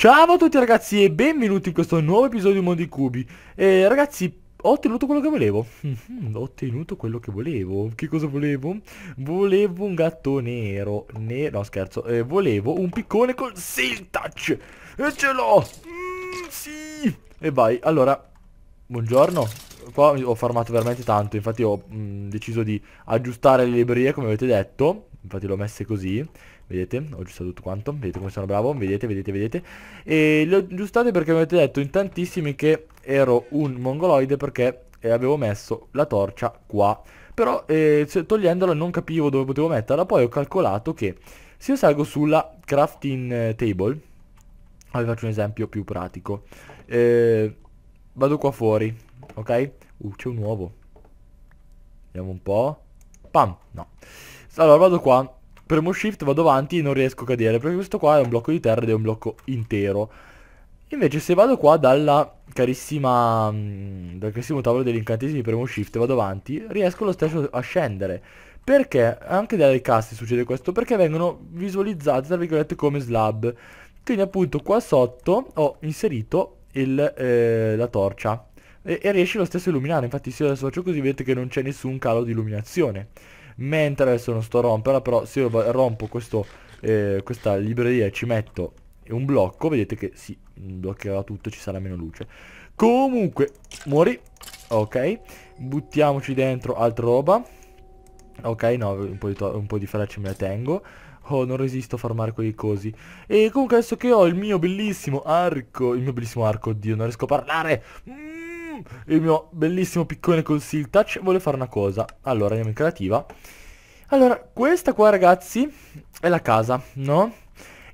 Ciao a tutti ragazzi e benvenuti in questo nuovo episodio di Mondi Cubi eh, Ragazzi ho ottenuto quello che volevo mm-hmm, Ho ottenuto quello che volevo Che cosa volevo? Volevo un gatto nero ne No scherzo eh, Volevo un piccone col seal touch E ce l'ho mm, Sì E vai Allora Buongiorno Qua ho farmato veramente tanto Infatti ho mh, mm, deciso di aggiustare le librerie come avete detto Infatti le ho messe così Vedete? Ho aggiustato tutto quanto Vedete come sono bravo? Vedete, vedete, vedete E li ho aggiustate perché mi avete detto in tantissimi che ero un mongoloide perché eh, avevo messo la torcia qua Però eh, togliendola non capivo dove potevo metterla Poi ho calcolato che se io salgo sulla crafting eh, table vi faccio un esempio più pratico eh, Vado qua fuori Ok? Uh, c'è un uovo Vediamo un po' Pam! No Allora vado qua Premo shift, vado avanti e non riesco a cadere, perché questo qua è un blocco di terra ed è un blocco intero. Invece se vado qua dalla carissima, mm, dal carissimo tavolo degli incantesimi premo shift, vado avanti, riesco lo stesso a scendere. Perché anche dalle casse succede questo? Perché vengono visualizzate, tra virgolette, come slab. Quindi appunto qua sotto ho inserito il, eh, la torcia e, e riesce lo stesso a illuminare. Infatti se io adesso faccio così vedete che non c'è nessun calo di illuminazione mentre adesso non sto a romperla però se io rompo questo, eh, questa libreria e ci metto un blocco vedete che si bloccherà tutto e ci sarà meno luce comunque muori ok buttiamoci dentro altra roba ok no un po' di, un po di frecce me la tengo Oh, non resisto a farmare quei cosi. E comunque adesso che ho il mio bellissimo arco... Il mio bellissimo arco, oddio, non riesco a parlare il mio bellissimo piccone con Siltouch touch, voglio fare una cosa. Allora, andiamo in creativa. Allora, questa qua ragazzi è la casa, no?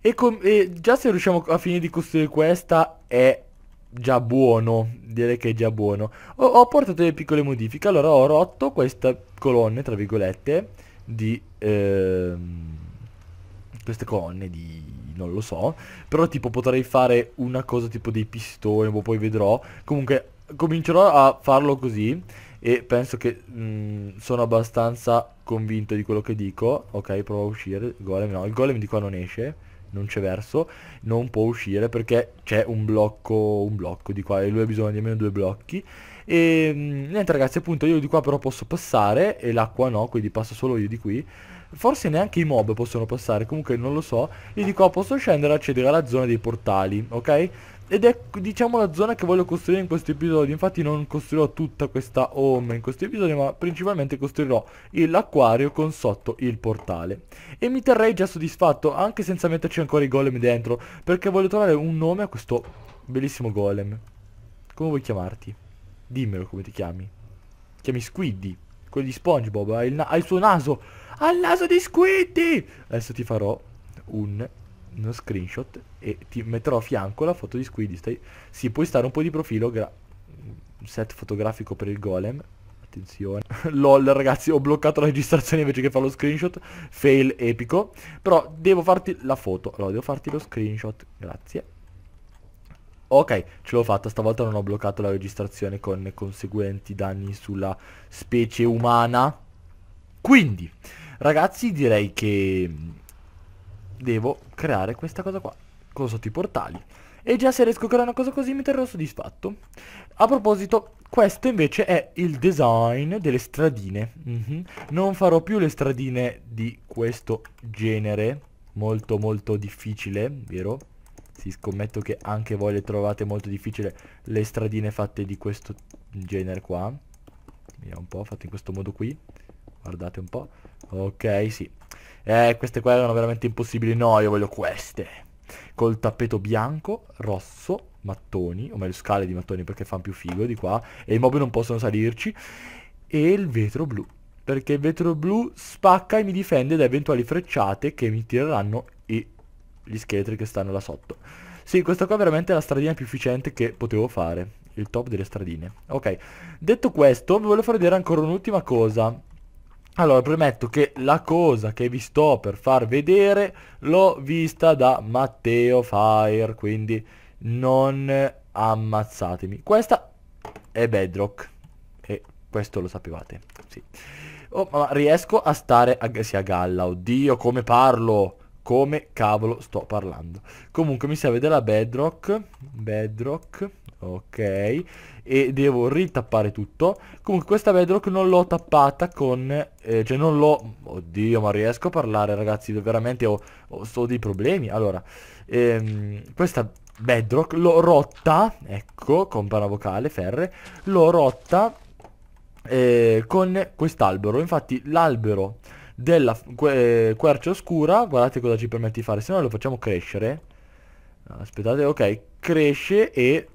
E, e già se riusciamo a finire di costruire questa è già buono, direi che è già buono. Ho, ho portato delle piccole modifiche, allora ho rotto queste colonne, tra virgolette, di... Ehm, queste colonne di non lo so Però tipo potrei fare una cosa tipo dei pistoni boh, Poi vedrò Comunque comincerò a farlo così e penso che mh, sono abbastanza convinto di quello che dico. Ok, provo a uscire. Il golem no, il golem di qua non esce. Non c'è verso, non può uscire perché c'è un blocco, un blocco di qua e lui ha bisogno di almeno due blocchi. E mh, niente ragazzi appunto io di qua però posso passare e l'acqua no quindi passo solo io di qui Forse neanche i mob possono passare comunque non lo so Io di qua posso scendere e accedere alla zona dei portali ok? Ed è diciamo la zona che voglio costruire in questo episodio Infatti non costruirò tutta questa home in questo episodio Ma principalmente costruirò l'acquario con sotto il portale E mi terrei già soddisfatto anche senza metterci ancora i golem dentro Perché voglio trovare un nome a questo bellissimo golem Come vuoi chiamarti? Dimmelo come ti chiami Chiami Squiddy Quello di Spongebob ha il, ha il suo naso Ha il naso di Squiddy Adesso ti farò un uno screenshot e ti metterò a fianco la foto di Squiddy. Stai... Sì, puoi stare un po' di profilo, gra... set fotografico per il golem. Attenzione. LOL ragazzi, ho bloccato la registrazione invece che fare lo screenshot. Fail epico. Però devo farti la foto. Allora, devo farti lo screenshot. Grazie. Ok, ce l'ho fatta, stavolta non ho bloccato la registrazione con conseguenti danni sulla specie umana. Quindi, ragazzi, direi che devo creare questa cosa qua con sotto i portali e già se riesco a creare una cosa così mi terrò soddisfatto a proposito questo invece è il design delle stradine mm -hmm. non farò più le stradine di questo genere molto molto difficile vero? si scommetto che anche voi le trovate molto difficile le stradine fatte di questo genere qua vediamo un po' fatte in questo modo qui guardate un po' Ok, sì. Eh, queste qua erano veramente impossibili. No, io voglio queste. Col tappeto bianco, rosso, mattoni, o meglio scale di mattoni perché fanno più figo di qua. E i mobili non possono salirci. E il vetro blu. Perché il vetro blu spacca e mi difende da eventuali frecciate che mi tireranno i, gli scheletri che stanno là sotto. Sì, questa qua veramente è la stradina più efficiente che potevo fare. Il top delle stradine. Ok. Detto questo, vi voglio far vedere ancora un'ultima cosa. Allora, premetto che la cosa che vi sto per far vedere l'ho vista da Matteo Fire, quindi non ammazzatemi. Questa è Bedrock e questo lo sapevate, sì. Oh, ma riesco a stare a, sì, a galla, oddio come parlo! come cavolo sto parlando. Comunque mi serve della bedrock, bedrock, ok, e devo ritappare tutto. Comunque questa bedrock non l'ho tappata con, eh, cioè non l'ho, oddio ma riesco a parlare ragazzi, veramente ho, ho, ho dei problemi. Allora, ehm, questa bedrock l'ho rotta, ecco, compara vocale, ferre, l'ho rotta eh, con quest'albero, infatti l'albero della eh, quercia oscura, guardate cosa ci permette di fare, se no lo facciamo crescere, aspettate, ok, cresce e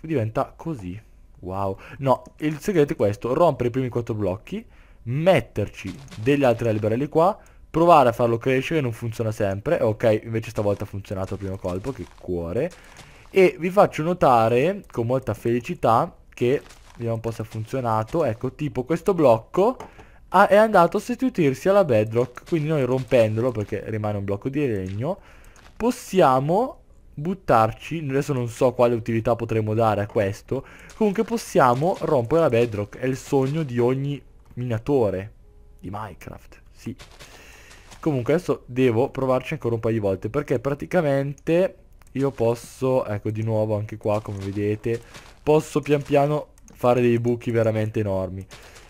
diventa così, wow, no, il segreto è questo, rompere i primi quattro blocchi, metterci degli altri alberelli qua, provare a farlo crescere, non funziona sempre, ok, invece stavolta ha funzionato il primo colpo, che cuore, e vi faccio notare con molta felicità che vediamo un po' se ha funzionato ecco tipo questo blocco ah, è andato a sostituirsi alla bedrock. Quindi noi rompendolo, perché rimane un blocco di legno, possiamo buttarci, adesso non so quale utilità potremmo dare a questo, comunque possiamo rompere la bedrock, è il sogno di ogni minatore di Minecraft, sì. Comunque adesso devo provarci ancora un paio di volte, perché praticamente io posso, ecco di nuovo anche qua come vedete, posso pian piano fare dei buchi veramente enormi.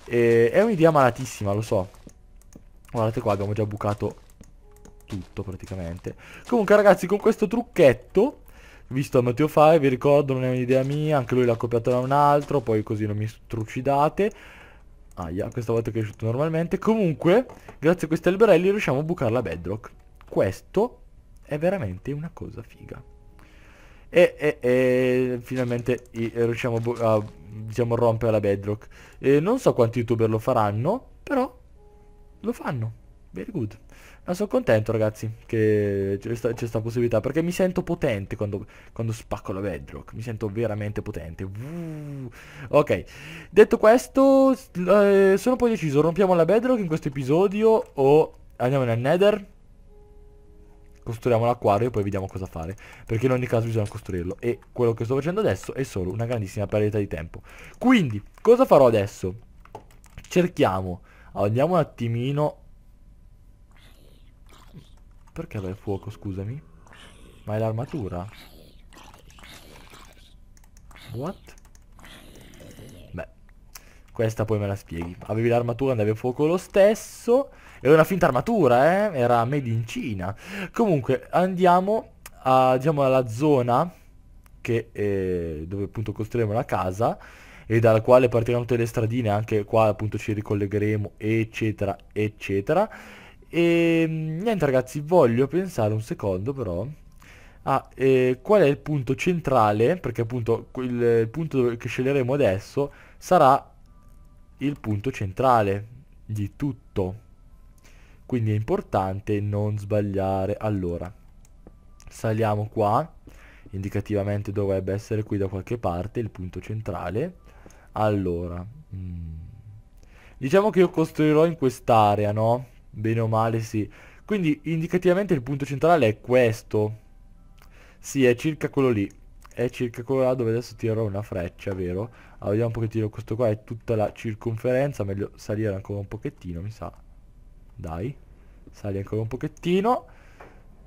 E è un'idea malatissima, lo so. Guardate qua, abbiamo già bucato tutto praticamente. Comunque ragazzi, con questo trucchetto, visto a Matteo Fai, vi ricordo, non è un'idea mia, anche lui l'ha copiata da un altro, poi così non mi trucidate. Aia, questa volta è cresciuto normalmente. Comunque, grazie a questi alberelli riusciamo a bucare la bedrock. Questo è veramente una cosa figa e, e, e finalmente riusciamo a diciamo, rompere la bedrock. E non so quanti youtuber lo faranno, però lo fanno. Very good. Ma sono contento ragazzi che c'è questa possibilità perché mi sento potente quando, quando, spacco la bedrock, mi sento veramente potente. Uh, ok, detto questo eh, sono poi deciso, rompiamo la bedrock in questo episodio o andiamo nel nether costruiamo l'acquario e poi vediamo cosa fare perché in ogni caso bisogna costruirlo e quello che sto facendo adesso è solo una grandissima perdita di tempo quindi cosa farò adesso cerchiamo andiamo un attimino perché vai fuoco scusami ma è l'armatura what beh questa poi me la spieghi avevi l'armatura andavi a fuoco lo stesso è una finta armatura, eh? Era made in Cina. Comunque, andiamo a, diciamo, alla zona che, è eh, dove appunto costruiremo la casa e dalla quale partiranno tutte le stradine, anche qua appunto ci ricollegheremo, eccetera, eccetera. E ehm, niente ragazzi, voglio pensare un secondo però Ah, eh, qual è il punto centrale? Perché appunto il, il punto che sceglieremo adesso sarà il punto centrale di tutto quindi è importante non sbagliare allora saliamo qua indicativamente dovrebbe essere qui da qualche parte il punto centrale allora mm, diciamo che io costruirò in quest'area no? bene o male sì quindi indicativamente il punto centrale è questo sì è circa quello lì è circa quello là dove adesso tirerò una freccia vero? allora vediamo un pochettino questo qua è tutta la circonferenza meglio salire ancora un pochettino mi sa dai. Sali ancora un pochettino.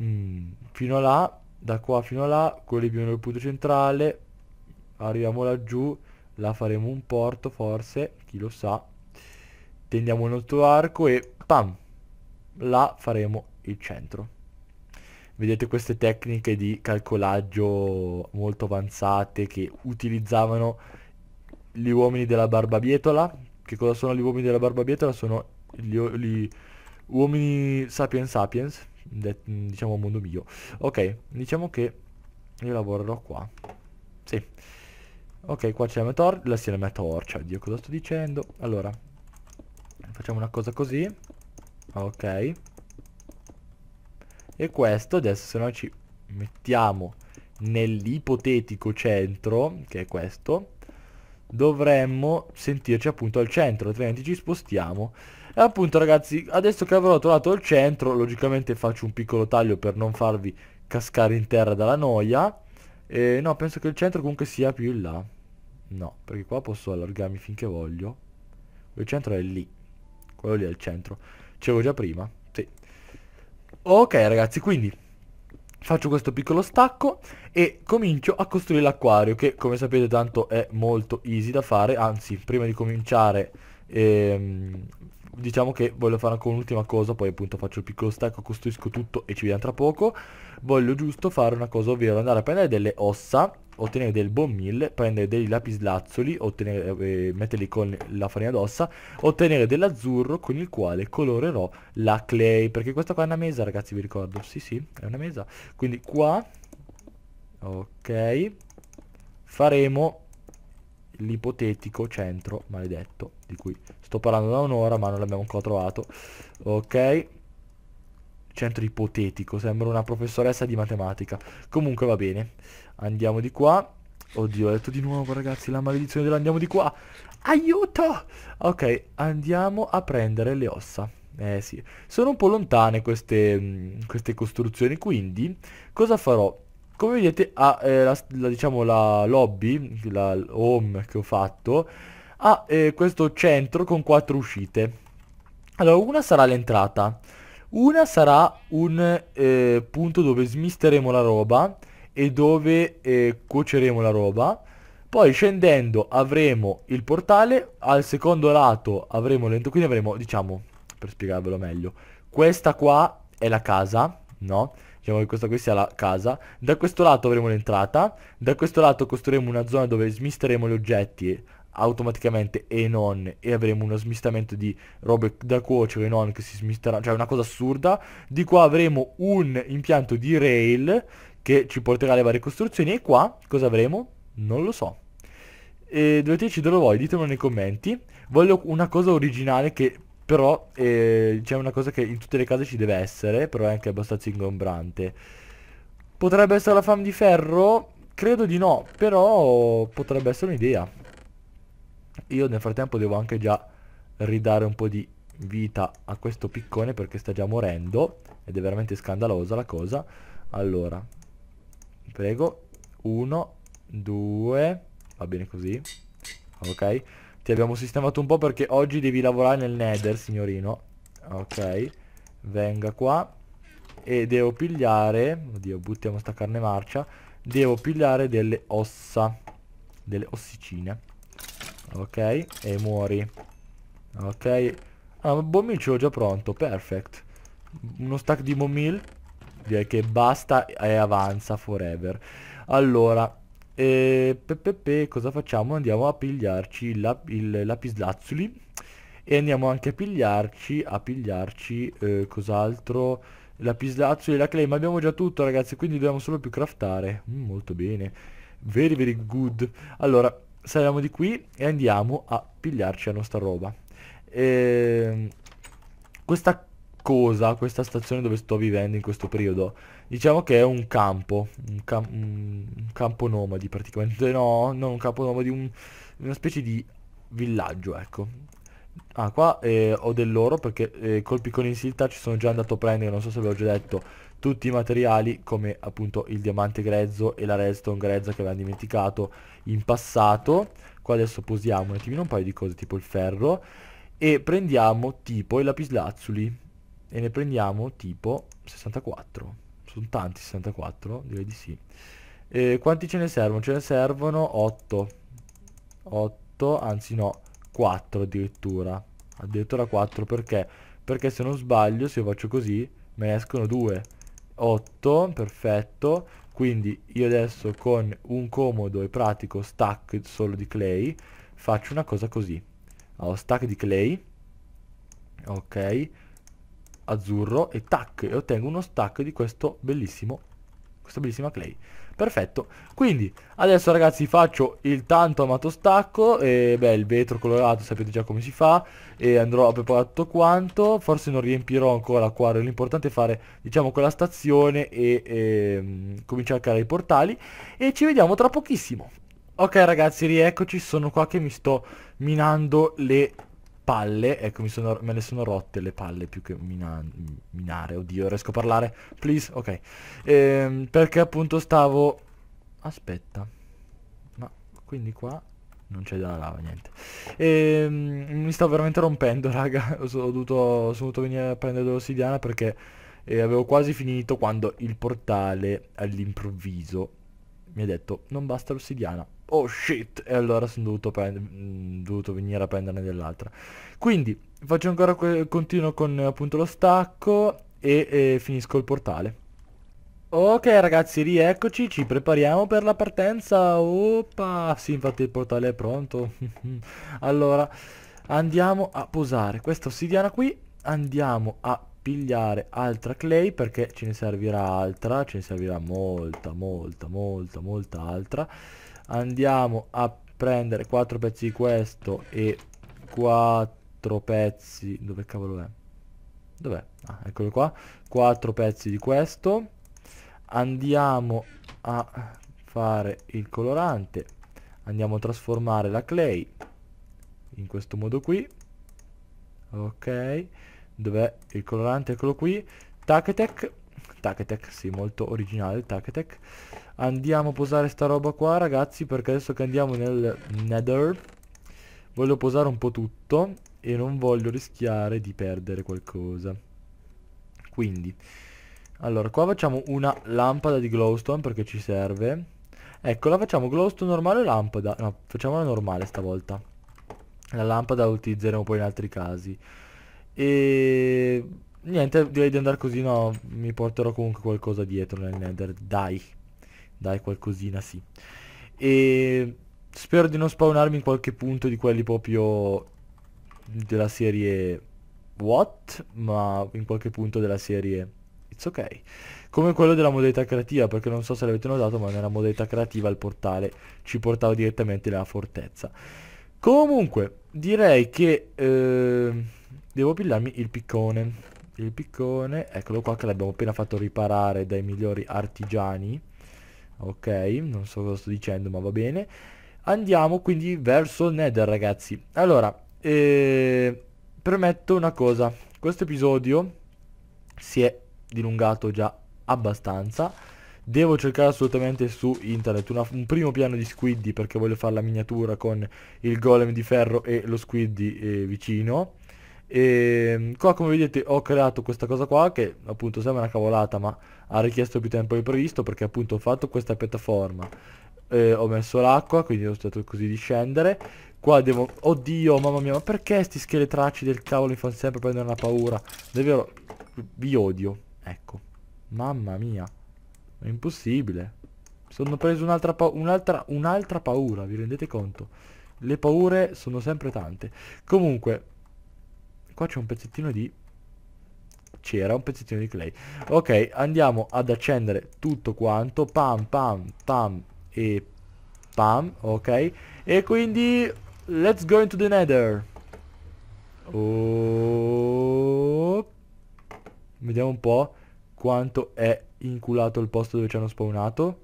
Mm, fino a là. Da qua fino a là. Quelli più nel punto centrale. Arriviamo laggiù. la faremo un porto forse. Chi lo sa. Tendiamo il nostro arco e pam. la faremo il centro vedete queste tecniche di calcolaggio molto avanzate che utilizzavano gli uomini della barbabietola che cosa sono gli uomini della barbabietola sono gli, gli, Uomini sapiens sapiens, diciamo mondo mio. Ok, diciamo che io lavorerò qua. Sì. Ok, qua c'è la mia torcia, la, sì, la mia torcia, Dio cosa sto dicendo? Allora, facciamo una cosa così. Ok. E questo adesso se noi ci mettiamo nell'ipotetico centro, che è questo, dovremmo sentirci appunto al centro, altrimenti ci spostiamo appunto ragazzi, adesso che avrò trovato il centro, logicamente faccio un piccolo taglio per non farvi cascare in terra dalla noia. E no, penso che il centro comunque sia più in là. No, perché qua posso allargarmi finché voglio. Il centro è lì. Quello lì è il centro. C'avevo già prima. Sì. Ok ragazzi, quindi faccio questo piccolo stacco e comincio a costruire l'acquario che come sapete tanto è molto easy da fare anzi prima di cominciare ehm, diciamo che voglio fare ancora un'ultima cosa, poi appunto faccio il piccolo stacco, costruisco tutto e ci vediamo tra poco. Voglio giusto fare una cosa, ovvero andare a prendere delle ossa, ottenere del bone mille, prendere dei lapislazzoli, ottenere, eh, metterli con la farina d'ossa, ottenere dell'azzurro con il quale colorerò la clay, perché questa qua è una mesa ragazzi vi ricordo, sì sì è una mesa, quindi qua, ok, faremo l'ipotetico centro maledetto di cui sto parlando da un'ora ma non l'abbiamo ancora trovato ok centro ipotetico sembra una professoressa di matematica comunque va bene andiamo di qua oddio ho detto di nuovo ragazzi la maledizione dell'andiamo di qua aiuto ok andiamo a prendere le ossa eh sì sono un po' lontane queste, mm, queste costruzioni quindi cosa farò come vedete ha, eh, la, la, diciamo, la lobby, la home che ho fatto, ha eh, questo centro con quattro uscite. Allora, una sarà l'entrata, una sarà un eh, punto dove smisteremo la roba e dove eh, cuoceremo la roba. Poi scendendo avremo il portale, al secondo lato avremo l'entrata quindi avremo, diciamo, per spiegarvelo meglio, questa qua è la casa, no? Diciamo che questa qui sia la casa. Da questo lato avremo l'entrata. Da questo lato costruiremo una zona dove smisteremo gli oggetti automaticamente e non e avremo uno smistamento di robe da cuocere e non che si smisterà cioè una cosa assurda di qua avremo un impianto di rail che ci porterà le varie costruzioni e qua cosa avremo? non lo so e dovete decidere voi ditemelo nei commenti voglio una cosa originale che però eh, c'è una cosa che in tutte le case ci deve essere, però è anche abbastanza ingombrante. Potrebbe essere la fam di ferro? Credo di no, però potrebbe essere un'idea. Io nel frattempo devo anche già ridare un po' di vita a questo piccone perché sta già morendo ed è veramente scandalosa la cosa. Allora, prego, uno, due, va bene così, ok? Ti abbiamo sistemato un po' perché oggi devi lavorare nel nether, signorino. Ok. Venga qua. E devo pigliare... Oddio, buttiamo sta carne marcia. Devo pigliare delle ossa. Delle ossicine. Ok. E muori. Ok. Ah, bombil ce l'ho già pronto. Perfect. Uno stack di bombil. Direi che basta e avanza forever. Allora, e pepepe, cosa facciamo? Andiamo a pigliarci il, lap il lapislazzuli e andiamo anche a pigliarci, a pigliarci, eh, cos'altro? Lapislazzuli e la clay, ma abbiamo già tutto ragazzi, quindi dobbiamo solo più craftare. Mm, molto bene, very very good. Allora, saliamo di qui e andiamo a pigliarci la nostra roba. E... Ehm, questa cosa questa stazione dove sto vivendo in questo periodo diciamo che è un campo un, cam un campo nomadi praticamente no non un campo nomadi un, una specie di villaggio ecco ah qua eh, ho dell'oro perché eh, col piccolino in silta ci sono già andato a prendere non so se ve l'ho già detto tutti i materiali come appunto il diamante grezzo e la redstone grezza che avevamo dimenticato in passato qua adesso posiamo un attimino un paio di cose tipo il ferro e prendiamo tipo i lapislazzuli e ne prendiamo tipo 64 sono tanti 64 direi di sì e quanti ce ne servono? ce ne servono 8 8 anzi no 4 addirittura addirittura 4 perché? perché se non sbaglio se io faccio così me ne escono 2 8 perfetto quindi io adesso con un comodo e pratico stack solo di clay faccio una cosa così ho allora, stack di clay ok azzurro e tac e ottengo uno stack di questo bellissimo questa bellissima clay perfetto quindi adesso ragazzi faccio il tanto amato stacco e beh il vetro colorato sapete già come si fa e andrò a preparare tutto quanto forse non riempirò ancora l'acquario l'importante è fare diciamo quella stazione e, e ehm, cominciare a creare i portali e ci vediamo tra pochissimo ok ragazzi rieccoci sono qua che mi sto minando le palle, ecco sono, me ne sono rotte le palle più che mina, minare, oddio riesco a parlare, please, ok, ehm, perché appunto stavo, aspetta, ma quindi qua non c'è della lava, niente. E, ehm, mi stavo veramente rompendo, raga. ho, dovuto, sono dovuto venire a prendere l'ossidiana perché eh, avevo quasi finito quando il portale all'improvviso mi ha detto non basta l'ossidiana oh shit, e allora sono dovuto, mhmm, dovuto venire a prenderne dell'altra. Quindi faccio ancora continuo con appunto lo stacco e, e finisco il portale. Ok ragazzi, rieccoci, ci prepariamo per la partenza. Opa, sì infatti il portale è pronto. allora, andiamo a posare questa ossidiana qui, andiamo a pigliare altra clay perché ce ne servirà altra, ce ne servirà molta, molta, molta, molta altra andiamo a prendere 4 pezzi di questo e 4 pezzi dove cavolo è dov'è ah, eccolo qua 4 pezzi di questo andiamo a fare il colorante andiamo a trasformare la clay in questo modo qui ok dov'è il colorante eccolo qui tac tac Tac-tac, sì, molto originale tac Andiamo a posare sta roba qua, ragazzi, perché adesso che andiamo nel Nether voglio posare un po' tutto e non voglio rischiare di perdere qualcosa. Quindi, allora, qua facciamo una lampada di glowstone perché ci serve. Ecco, la facciamo glowstone normale o lampada? No, facciamola normale stavolta. La lampada la utilizzeremo poi in altri casi. E Niente, direi di andare così, no, mi porterò comunque qualcosa dietro nel nether, dai, dai qualcosina sì. E spero di non spawnarmi in qualche punto di quelli proprio della serie what, ma in qualche punto della serie it's ok. Come quello della modalità creativa, perché non so se l'avete notato, ma nella modalità creativa il portale ci portava direttamente nella fortezza. Comunque, direi che eh, devo pillarmi il piccone il piccone eccolo qua che l'abbiamo appena fatto riparare dai migliori artigiani ok non so cosa sto dicendo ma va bene andiamo quindi verso il nether ragazzi allora eh, premetto una cosa questo episodio si è dilungato già abbastanza Devo cercare assolutamente su internet una, un primo piano di squiddy perché voglio fare la miniatura con il golem di ferro e lo squiddy eh, vicino e ehm, qua come vedete ho creato questa cosa qua che appunto sembra una cavolata ma ha richiesto più tempo del previsto perché appunto ho fatto questa piattaforma eh, ho messo l'acqua quindi ho stato così di scendere qua devo oddio mamma mia ma perché sti scheletracci del cavolo mi fanno sempre prendere una paura davvero vi odio ecco mamma mia è impossibile sono preso un'altra un'altra un'altra paura vi rendete conto le paure sono sempre tante comunque Qua c'è un pezzettino di... C'era un pezzettino di clay. Ok, andiamo ad accendere tutto quanto. Pam, pam, pam e pam. Ok. E quindi... Let's go into the nether. Oh. Vediamo un po' quanto è inculato il posto dove ci hanno spawnato.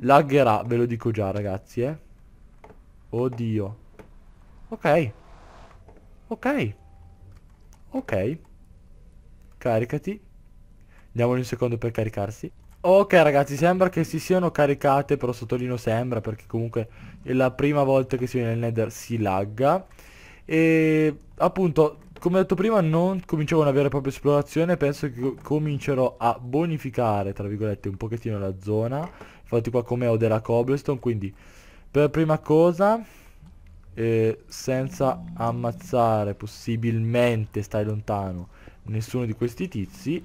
Laggerà, ve lo dico già ragazzi, eh. Oddio. Ok. Ok. Ok. Caricati. Diamogli un secondo per caricarsi. Ok ragazzi, sembra che si siano caricate, però sottolino sembra, perché comunque è la prima volta che si viene nel nether si lagga. E appunto, come detto prima, non cominciavo una vera e propria esplorazione, penso che comincerò a bonificare, tra virgolette, un pochettino la zona. Infatti qua come ho della cobblestone, quindi per prima cosa eh, senza ammazzare possibilmente, stai lontano, nessuno di questi tizi,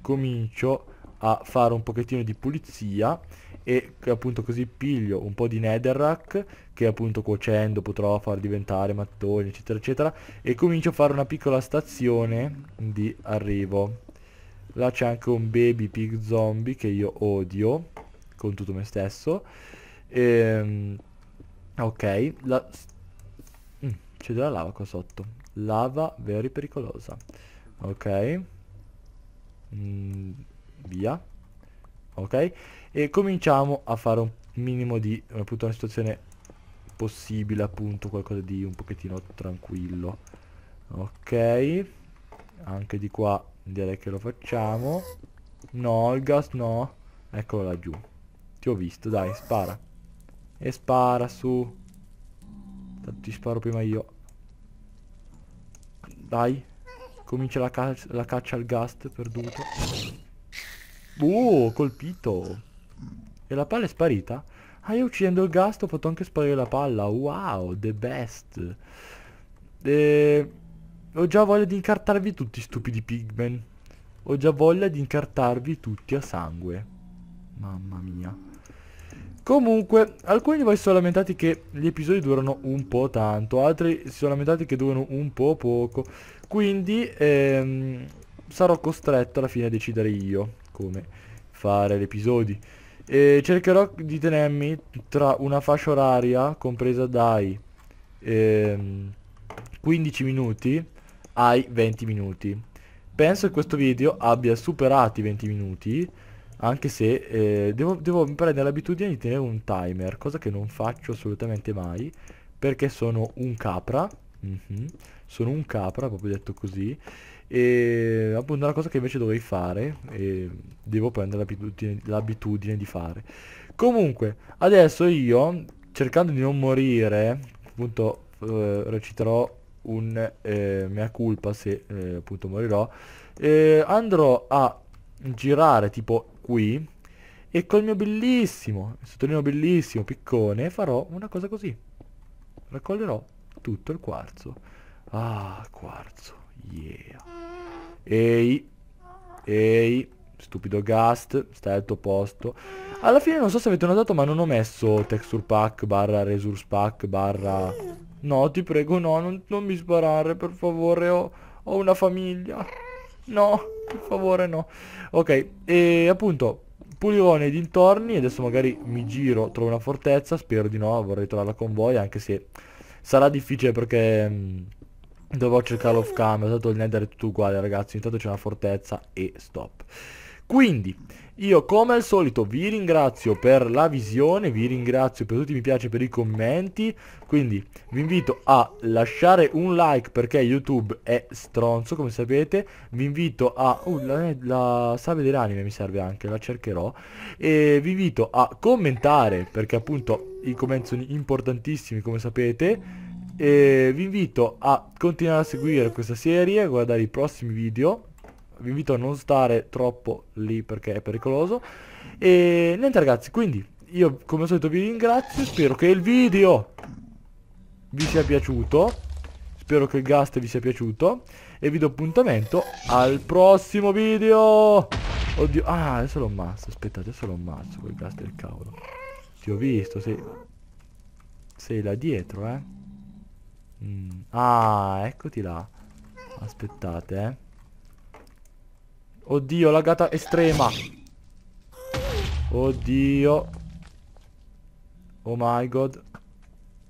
comincio a fare un pochettino di pulizia e appunto così piglio un po' di netherrack che appunto cuocendo potrò far diventare mattoni eccetera eccetera e comincio a fare una piccola stazione di arrivo là c'è anche un baby pig zombie che io odio con tutto me stesso ehm, ok la c'è della lava qua sotto. Lava very pericolosa. Ok. Mm, via. Ok. E cominciamo a fare un minimo di eh, appunto una situazione possibile appunto qualcosa di un pochettino tranquillo ok anche di qua direi che lo facciamo no il gas no eccolo laggiù ti ho visto dai spara e spara su ti sparo prima io. Dai. Comincia la, ca la caccia al gast perduto. Oh, colpito. E la palla è sparita? Ah, io uccidendo il gast ho fatto anche sparire la palla. Wow, the best. E... Ho già voglia di incartarvi tutti, stupidi pigmen. Ho già voglia di incartarvi tutti a sangue. Mamma mia. Comunque, alcuni di voi si sono lamentati che gli episodi durano un po' tanto, altri si sono lamentati che durano un po' poco, quindi ehm, sarò costretto alla fine a decidere io come fare gli episodi. E cercherò di tenermi tra una fascia oraria compresa dai ehm, 15 minuti ai 20 minuti. Penso che questo video abbia superato i 20 minuti anche se eh, devo, devo prendere l'abitudine di tenere un timer, cosa che non faccio assolutamente mai, perché sono un capra. Mm -hmm. Sono un capra, proprio detto così. E appunto una cosa che invece dovrei fare e devo prendere l'abitudine di fare. Comunque, adesso io, cercando di non morire, appunto eh, reciterò un eh, mea culpa se eh, appunto morirò, eh, andrò a girare tipo qui e col mio bellissimo, sottolineo bellissimo, piccone, farò una cosa così. Raccoglierò tutto il quarzo. Ah, quarzo, yeah. Ehi, ehi, stupido Gast, stai al tuo posto. Alla fine non so se avete notato ma non ho messo texture pack barra resource pack barra... No, ti prego, no, non, non mi sparare, per favore, ho, ho una famiglia. No, per favore no. Ok, e appunto, Pulirone nei dintorni, adesso magari mi giro, trovo una fortezza, spero di no, vorrei trovarla con voi, anche se sarà difficile perché... Mh, mm, dovrò cercare off camera, tanto il nether è tutto uguale ragazzi, intanto c'è una fortezza e stop. Quindi, io come al solito vi ringrazio per la visione, vi ringrazio per tutti i mi piace per i commenti, quindi vi invito a lasciare un like perché YouTube è stronzo come sapete, vi invito a... Uh, la, la sabbia dell'anime mi serve anche, la cercherò, e vi invito a commentare perché appunto i commenti sono importantissimi come sapete, e vi invito a continuare a seguire questa serie, a guardare i prossimi video vi invito a non stare troppo lì perché è pericoloso. E niente ragazzi, quindi io come al solito vi ringrazio, spero che il video vi sia piaciuto, spero che il gast vi sia piaciuto e vi do appuntamento al prossimo video. Oddio, ah, adesso lo ammazzo, aspettate, adesso lo ammazzo quel gas del cavolo. Ti ho visto, sei... Sei là dietro, eh. Mm. Ah, eccoti là. Aspettate, eh. Oddio, lagata estrema. Oddio. Oh my god.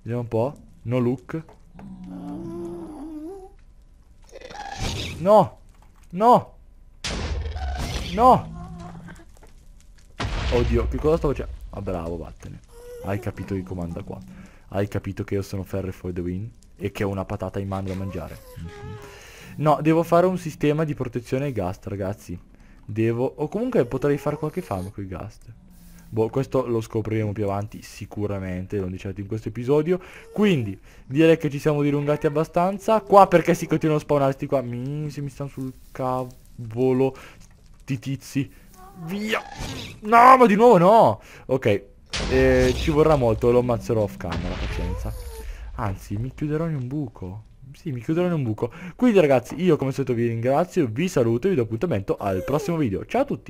Vediamo un po'. No look. No. No. No. Oddio, che cosa sto facendo? Ah bravo, vattene. Hai capito chi comanda qua. Hai capito che io sono Ferre for the win e che ho una patata in mano da mangiare. Mm -hmm. No, devo fare un sistema di protezione ai gast, ragazzi. Devo... O comunque potrei fare qualche fame con i gast. Boh, questo lo scopriremo più avanti sicuramente, non di certo in questo episodio. Quindi, direi che ci siamo dilungati abbastanza. Qua perché si continuano a spawnare spawnarti qua? Mi, se mi stanno sul cavolo, sti tizi. Via! No, ma di nuovo no! Ok, eh, ci vorrà molto, lo ammazzerò off camera, pazienza. Anzi, mi chiuderò in un buco sì, mi chiudono in un buco. Quindi ragazzi, io come al solito vi ringrazio, vi saluto e vi do appuntamento al prossimo video. Ciao a tutti!